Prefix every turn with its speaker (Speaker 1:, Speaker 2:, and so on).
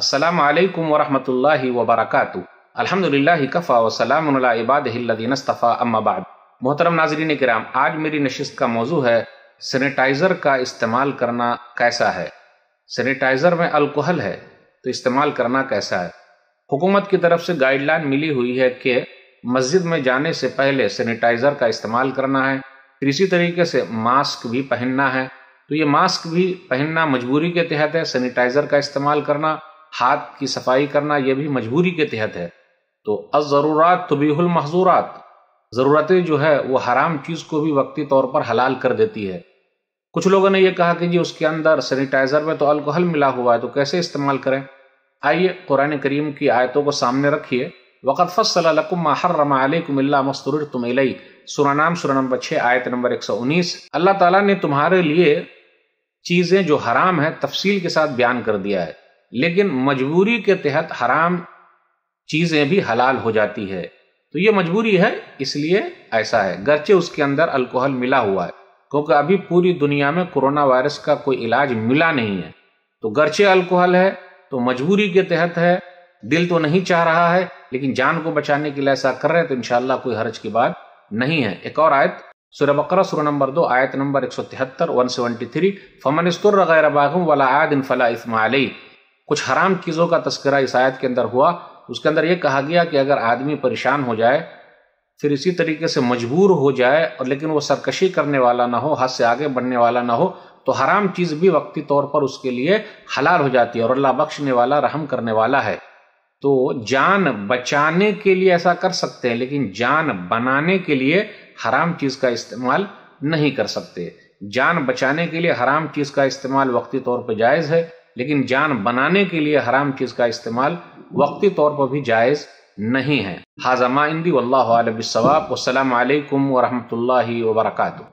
Speaker 1: السلام علیکم ورحمۃ اللہ وبرکاتہ الحمد للہ کفا وسلم محترم ناظرین کرام آج میری نشست کا موضوع ہے سینیٹائزر کا استعمال کرنا کیسا ہے سینیٹائزر میں الکحل ہے تو استعمال کرنا کیسا ہے حکومت کی طرف سے گائیڈ لائن ملی ہوئی ہے کہ مسجد میں جانے سے پہلے سینیٹائزر کا استعمال کرنا ہے پھر اسی طریقے سے ماسک بھی پہننا ہے تو یہ ماسک بھی پہننا مجبوری کے تحت ہے سینیٹائزر کا استعمال کرنا ہاتھ کی صفائی کرنا یہ بھی مجبوری کے تحت ہے تو ضرورات تو بہ المحضورات ضرورتیں جو ہے وہ حرام چیز کو بھی وقتی طور پر حلال کر دیتی ہے کچھ لوگوں نے یہ کہا کہ جی اس کے اندر سینیٹائزر میں تو الکحل ملا ہوا ہے تو کیسے استعمال کریں آئیے قرآن کریم کی آیتوں کو سامنے رکھیے وقت فص صلی حرم علیکم اللہ مستر تم علیہ سورہ نام سورہ نمبر چھ آیت نمبر ایک سو انیس اللہ تعالیٰ نے تمہارے لیے چیزیں جو حرام ہیں تفصیل کے ساتھ بیان کر دیا ہے لیکن مجبوری کے تحت حرام چیزیں بھی حلال ہو جاتی ہے تو یہ مجبوری ہے اس لیے ایسا ہے گرچہ اس کے اندر الکوہل ملا ہوا ہے کیونکہ ابھی پوری دنیا میں کرونا وائرس کا کوئی علاج ملا نہیں ہے تو گرچہ الکوہل ہے تو مجبوری کے تحت ہے دل تو نہیں چاہ رہا ہے لیکن جان کو بچانے کے لیے ایسا کر رہے ہیں تو انشاءاللہ کوئی حرج کی بات نہیں ہے ایک اور آیت سورہ بقرہ سورہ نمبر دو آیت نمبر ایک سو تہتر اثم علیہ کچھ حرام چیزوں کا تذکرہ اس آیت کے اندر ہوا اس کے اندر یہ کہا گیا کہ اگر آدمی پریشان ہو جائے پھر اسی طریقے سے مجبور ہو جائے اور لیکن وہ سرکشی کرنے والا نہ ہو ہاتھ سے آگے بڑھنے والا نہ ہو تو حرام چیز بھی وقتی طور پر اس کے لیے حلال ہو جاتی ہے اور اللہ بخشنے والا رحم کرنے والا ہے تو جان بچانے کے لیے ایسا کر سکتے ہیں لیکن جان بنانے کے لیے حرام چیز کا استعمال نہیں کر سکتے جان بچانے کے لیے حرام چیز کا استعمال وقتی طور پہ جائز ہے لیکن جان بنانے کے لیے حرام چیز کا استعمال وقتی طور پر بھی جائز نہیں ہے اندی واللہ علیہ السلام علیکم ورحمت اللہ وبرکاتہ